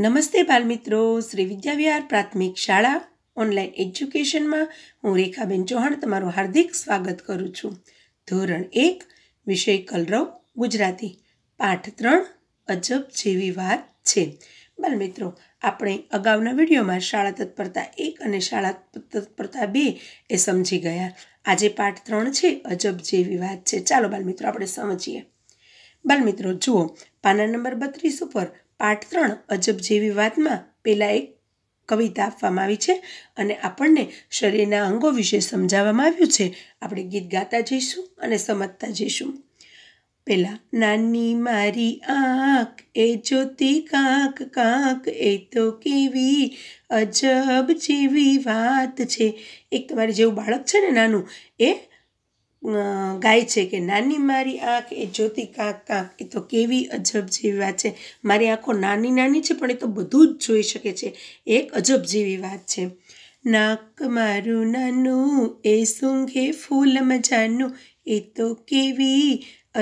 નમસ્તે બાલમિત્રો શ્રી વિદ્યાવિહાર પ્રાથમિક શાળા ઓનલાઈન એજ્યુકેશનમાં હું રેખાબેન ચૌહાણ તમારું હાર્દિક સ્વાગત કરું છું ધોરણ એક વિષય કલરવ ગુજરાતી પાઠ ત્રણ અજબ જેવી વાત છે બાલમિત્રો આપણે અગાઉના વિડીયોમાં શાળા તત્પરતા એક અને શાળા તત્પરતા બે એ સમજી ગયા આજે પાઠ ત્રણ છે અજબ જેવી વાત છે ચાલો બાલમિત્રો આપણે સમજીએ બાલમિત્રો જુઓ પાના નંબર બત્રીસ ઉપર પાઠ ત્રણ અજબ જેવી વાતમાં પહેલાં એક કવિતા આપવામાં આવી છે અને આપણને શરીરના અંગો વિશે સમજાવવામાં આવ્યું છે આપણે ગીત ગાતા જઈશું અને સમજતા જઈશું પહેલાં નાની મારી આંખ એ જોતી કાંક કાંક એ તો કેવી અજબ જેવી વાત છે એક તમારી જેવું બાળક છે ને નાનું એ ગાય છે કે નાની મારી આંખ એ જોતી કાંક કાંક એ તો કેવી અજબ જેવી વાત છે મારી આંખો નાની નાની છે પણ એ તો બધું જ જોઈ શકે છે એક અજબ જેવી વાત છે નાક મારું નાનું એ સૂંઘે ફૂલ મજાનું એ તો કેવી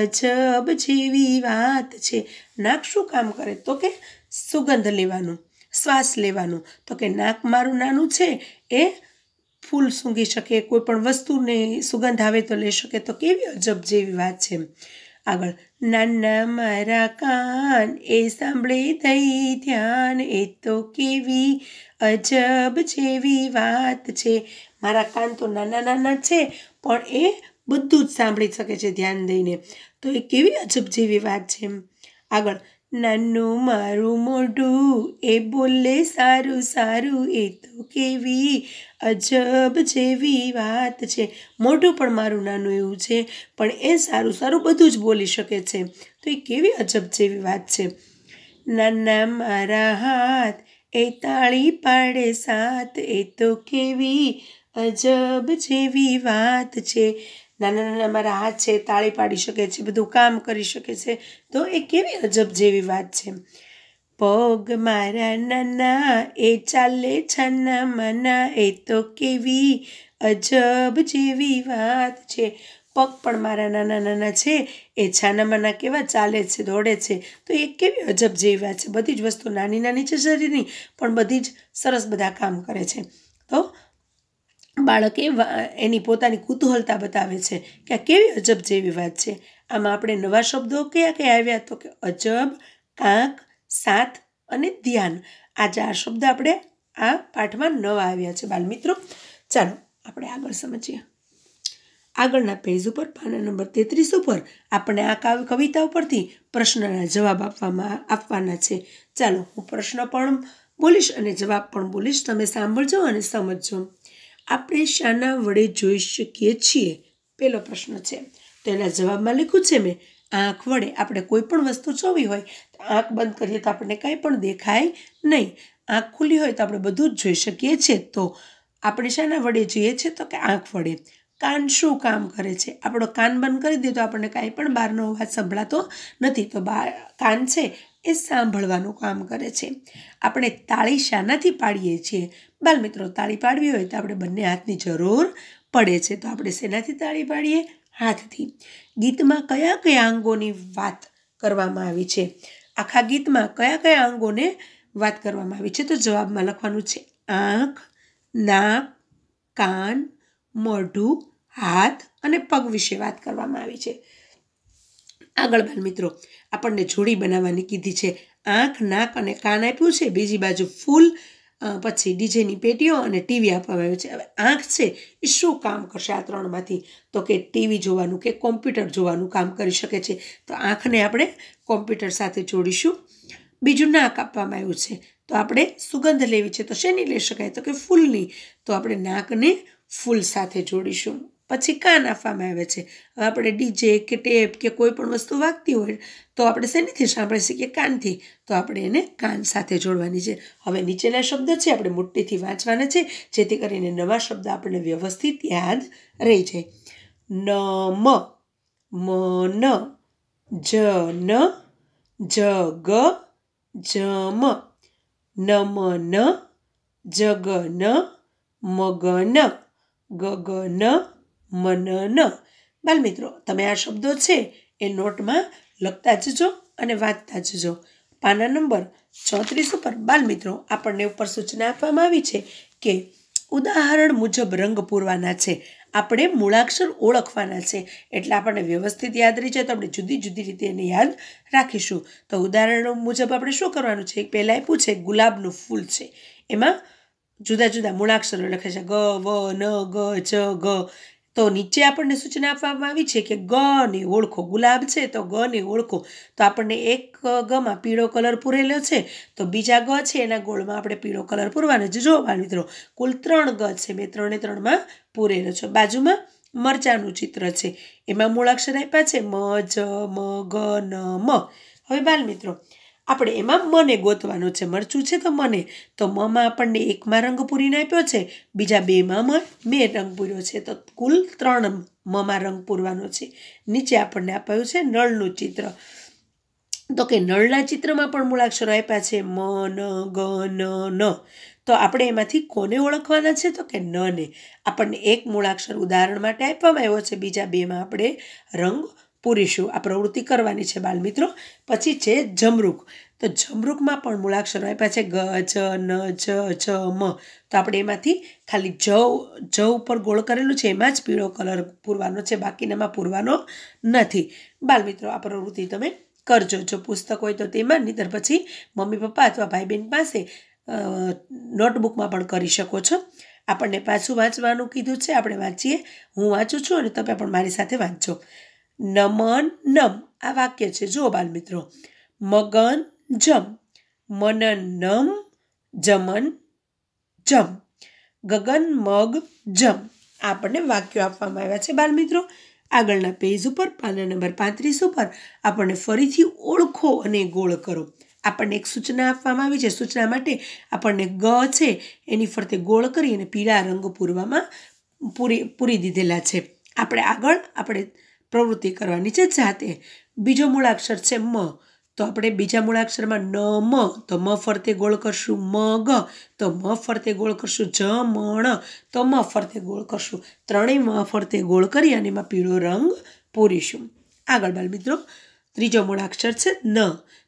અજબ જેવી વાત છે નાક શું કામ કરે તો કે સુગંધ લેવાનું શ્વાસ લેવાનું તો કે નાક મારું નાનું છે એ ફૂલ સૂંઘી શકે કોઈ પણ વસ્તુને સુગંધ આવે તો લઈ શકે તો કેવી અજબ જેવી વાત છે આગળ નાના મારા કાન એ સાંભળે દઈ ધ્યાન એ તો કેવી અજબ જેવી વાત છે મારા કાન તો નાના નાના છે પણ એ બધું જ સાંભળી શકે છે ધ્યાન દઈને તો એ કેવી અજબ જેવી વાત છે આગળ નાનું મારું મોઢું એ બોલે સારું સારું એ તો કેવી અજબ જેવી વાત છે મોઢું પણ મારું નાનું એવું છે પણ એ સારું સારું બધું જ બોલી શકે છે તો એ કેવી અજબ જેવી વાત છે નાના મારા હાથ એ તાળી પાડે સાત એ તો કેવી અજબ જેવી વાત છે નાના નાના મારા હાથ છે તાળી પાડી શકે છે બધું કામ કરી શકે છે તો એ કેવી અજબ જેવી વાત છે પગ મારા નાના એ ચાલે છાના મના એ તો કેવી અજબ જેવી વાત છે પગ પણ મારા નાના નાના છે એ છાના મના કેવા ચાલે છે દોડે છે તો એ કેવી અજબ જેવી વાત છે બધી જ વસ્તુ નાની નાની છે શરીરની પણ બધી જ સરસ બધા કામ કરે છે તો બાળક એ એની પોતાની કુતૂહલતા બતાવે છે કે આ કેવી અજબ જેવી વાત છે આમાં આપણે નવા શબ્દો કયા કયા આવ્યા તો કે અજબ કાંક સાત અને ધ્યાન આ ચાર શબ્દ આપણે આ પાઠમાં નવા આવ્યા છે બાલમિત્રો ચાલો આપણે આગળ સમજીએ આગળના પેજ ઉપર પાના નંબર તેત્રીસ ઉપર આપણે આ કવિતા ઉપરથી પ્રશ્નના જવાબ આપવામાં આપવાના છે ચાલો હું પ્રશ્ન પણ બોલીશ અને જવાબ પણ બોલીશ તમે સાંભળજો અને સમજજો આપણે શાના વડે જોઈ શકીએ છીએ પહેલો પ્રશ્ન છે તો એના જવાબમાં લખ્યું છે મેં આંખ વડે આપણે કોઈ પણ વસ્તુ જોવી હોય તો આંખ બંધ કરીએ તો આપણને કાંઈ પણ દેખાય નહીં આંખ ખુલ્લી હોય તો આપણે બધું જ જોઈ શકીએ છીએ તો આપણે શાના વડે જોઈએ છીએ તો કે આંખ વડે કાન શું કામ કરે છે આપણો કાન બંધ કરી દે તો આપણને કાંઈ પણ બહારનો અવાજ સંભળાતો નથી તો બહાર કાન છે એ સાંભળવાનું કામ કરે છે આપણે તાળી શાનાથી પાડીએ છીએ બાલ મિત્રો તાળી પાડવી હોય તો આપણે બંને હાથની જરૂર પડે છે તો આપણે શેનાથી તાળી પાડીએ હાથથી ગીતમાં કયા કયા અંગોની વાત કરવામાં આવી છે આખા ગીતમાં કયા કયા અંગોને વાત કરવામાં આવી છે તો જવાબમાં લખવાનું છે આંખ નાક કાન મોઢું હાથ અને પગ વિશે વાત કરવામાં આવી છે આગળ બાલ મિત્રો આપણને જોડી બનાવવાની કીધી છે આંખ નાક અને કાન આપ્યું છે બીજી બાજુ ફૂલ પછી ડીજેની પેટીઓ અને ટીવી આપવામાં આવ્યું છે હવે આંખ છે એ શું કામ કરશે આ ત્રણમાંથી તો કે ટીવી જોવાનું કે કોમ્પ્યુટર જોવાનું કામ કરી શકે છે તો આંખને આપણે કોમ્પ્યુટર સાથે જોડીશું બીજું નાક આપવામાં આવ્યું છે તો આપણે સુગંધ લેવી છે તો શેની લઈ શકાય તો કે ફૂલની તો આપણે નાકને ફૂલ સાથે જોડીશું પછી કાન આપવામાં આવે છે હવે આપણે ડીજે કે ટેપ કે કોઈ પણ વસ્તુ વાગતી હોય તો આપણે શેનીથી સાંભળી શકીએ કાનથી તો આપણે એને કાન સાથે જોડવાની છે હવે નીચેના શબ્દ છે આપણે મોટીથી વાંચવાના છે જેથી કરીને નવા શબ્દ આપણને વ્યવસ્થિત યાદ રહી જાય ન મ મ ન જ ન જ ગ જમ નમ ન જગન મગન ગગન મનન બાલમિત્રો તમે આ શબ્દો છે એ નોટમાં લખતા જજો અને વાંચતા જજો પાના નંબર ચોત્રીસ ઉપર બાલમિત્રો આપણને ઉપર સૂચના આપવામાં આવી છે કે ઉદાહરણ મુજબ રંગ પૂરવાના છે આપણે મૂળાક્ષર ઓળખવાના છે એટલે આપણને વ્યવસ્થિત યાદ રહી જાય તો આપણે જુદી જુદી રીતે એને યાદ રાખીશું તો ઉદાહરણો મુજબ આપણે શું કરવાનું છે પહેલાં આપ્યું છે ગુલાબનું ફૂલ છે એમાં જુદા જુદા મૂળાક્ષરો લખે છે ગ વ ન ગ જ ગ તો નીચે આપણને સૂચના આપવામાં આવી છે કે ગ ને ઓળખો ગુલાબ છે તો ગ ને ઓળખો તો આપણને એક ગમાં પીળો કલર પૂરેલો છે તો બીજા ગ છે એના ગોળમાં આપણે પીળો કલર પૂરવાનો જ જોવા મિત્રો કુલ ત્રણ ગ છે મેં ત્રણે ત્રણમાં પૂરેલો છે બાજુમાં મરચાનું ચિત્ર છે એમાં મૂળાક્ષર આપ્યા છે મ જ મ ગ ન મ હવે બાલ મિત્રો આપણે એમાં મને ગોતવાનું છે મરચું છે તો મને તો મમાં આપણને એકમાં રંગ પૂરીને આપ્યો છે બીજા બેમાં મ મે રંગ પૂર્યો છે તો કુલ ત્રણ મમાં રંગ પૂરવાનો છે નીચે આપણને આપ્યું છે નળનું ચિત્ર તો કે નળના ચિત્રમાં પણ મૂળાક્ષરો આપ્યા છે મ ન ગ ન ન તો આપણે એમાંથી કોને ઓળખવાના છે તો કે ન ને આપણને એક મૂળાક્ષર ઉદાહરણ માટે આપવામાં આવ્યો છે બીજા બેમાં આપણે રંગ પૂરીશું આ પ્રવૃત્તિ કરવાની છે બાલમિત્રો પછી છે જમરૂખ તો જમરૂખમાં પણ મૂળાક્ષરો આપ્યા છે ગ જ ન જ જ મ તો આપણે એમાંથી ખાલી જ જ ઉપર ગોળ કરેલું છે એમાં જ પીળો કલર પૂરવાનો છે બાકીનામાં પૂરવાનો નથી બાલમિત્રો આ પ્રવૃત્તિ તમે કરજો જો પુસ્તક હોય તો તેમાં નહીતર પછી મમ્મી પપ્પા અથવા ભાઈ બહેન પાસે નોટબુકમાં પણ કરી શકો છો આપણને પાછું વાંચવાનું કીધું છે આપણે વાંચીએ હું વાંચું છું અને તમે પણ મારી સાથે વાંચજો નમન નમ આ વાક્ય છે જુઓ બાલમિત્રો મગન જમ મનન નમ જમન જમ ગગન મગ જમ આપણને વાક્યો આપવામાં આવ્યા છે બાલમિત્રો આગળના પેજ ઉપર પાના નંબર પાંત્રીસ ઉપર આપણને ફરીથી ઓળખો અને ગોળ કરો આપણને એક સૂચના આપવામાં આવી છે સૂચના માટે આપણને ગ છે એની ફરતે ગોળ કરી અને પીળા રંગ પૂરવામાં પૂરી પૂરી દીધેલા છે આપણે આગળ આપણે પ્રવૃત્તિ કરવાની છે જાતે બીજો મૂળાક્ષર છે મ તો આપણે બીજા મૂળાક્ષરમાં ન મ તો મ ફરતે ગોળ કરશું મ ગ તો મ ફરતે ગોળ કરશું જ મ તો મ ફરતે ગોળ કરશું ત્રણેય મ ફરતે ગોળ કરી અને એમાં પીળો રંગ પૂરીશું આગળ બાલ મિત્રો ત્રીજો મૂળાક્ષર છે ન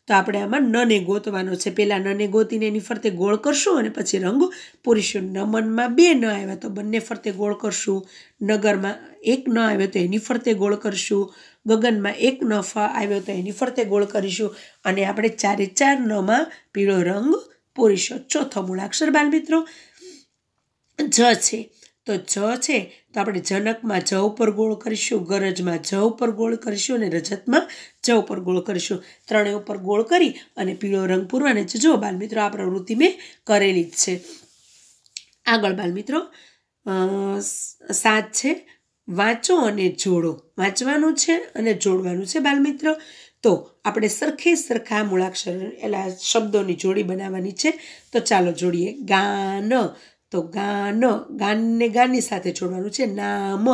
તો આપણે આમાં નને ગોતવાનો છે પહેલાં નને ગોતીને એની ફરતે ગોળ કરશું અને પછી રંગ પૂરીશું નમનમાં બે ન આવ્યા તો બંને ફરતે ગોળ કરશું નગરમાં એક ન આવ્યો તો એની ફરતે ગોળ કરશું ગગનમાં એક ન આવ્યો તો એની ફરતે ગોળ કરીશું અને આપણે ચારે ચાર નમાં પીળો રંગ પૂરીશું ચોથો મૂળાક્ષર બાલ મિત્રો જ છે તો જ છે તો આપણે જનકમાં જ ઉપર ગોળ કરીશું ગરજમાં જ ઉપર ગોળ કરીશું અને રજતમાં જ ઉપર ગોળ કરીશું ત્રણેય ઉપર ગોળ કરી અને પીળો રંગ પૂરવાને જો બાલમિત્રો આ પ્રવૃત્તિ મેં કરેલી જ છે આગળ બાલમિત્રો સાત છે વાંચો અને જોડો વાંચવાનું છે અને જોડવાનું છે બાલમિત્ર તો આપણે સરખે સરખા મૂળાક્ષર એટલે શબ્દોની જોડી બનાવવાની છે તો ચાલો જોડીએ ગાન તો ગાન ગાનને ગાનની સાથે જોડવાનું છે નામ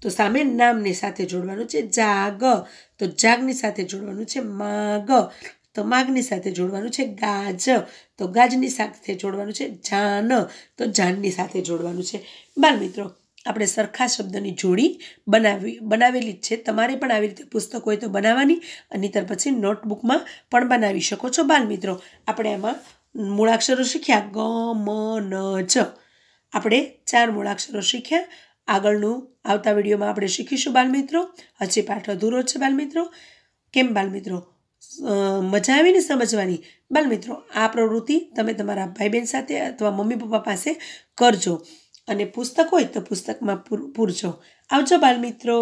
તો સામે નામની સાથે જોડવાનું છે જાગ તો જાગની સાથે જોડવાનું છે માગ તો માગની સાથે જોડવાનું છે ગાજ તો ગાજની સાથે જોડવાનું છે જાન તો જાનની સાથે જોડવાનું છે બાલ મિત્રો આપણે સરખા શબ્દની જોડી બનાવી બનાવેલી જ છે તમારે પણ આવી રીતે પુસ્તક હોય તો બનાવવાની અને પછી નોટબુકમાં પણ બનાવી શકો છો બાલ મિત્રો આપણે એમાં મૂળાક્ષરો શીખ્યા ગ મ ન જ આપણે ચાર મૂળાક્ષરો શીખ્યા આગળનું આવતા વિડીયોમાં આપણે શીખીશું બાલમિત્રો હજી પાઠ અધૂરો છે બાલમિત્રો કેમ બાલમિત્રો મજા આવીને સમજવાની બાલમિત્રો આ પ્રવૃત્તિ તમે તમારા ભાઈ બહેન સાથે અથવા મમ્મી પપ્પા પાસે કરજો અને પુસ્તક હોય તો પુસ્તકમાં પૂર પૂરજો આવજો બાલમિત્રો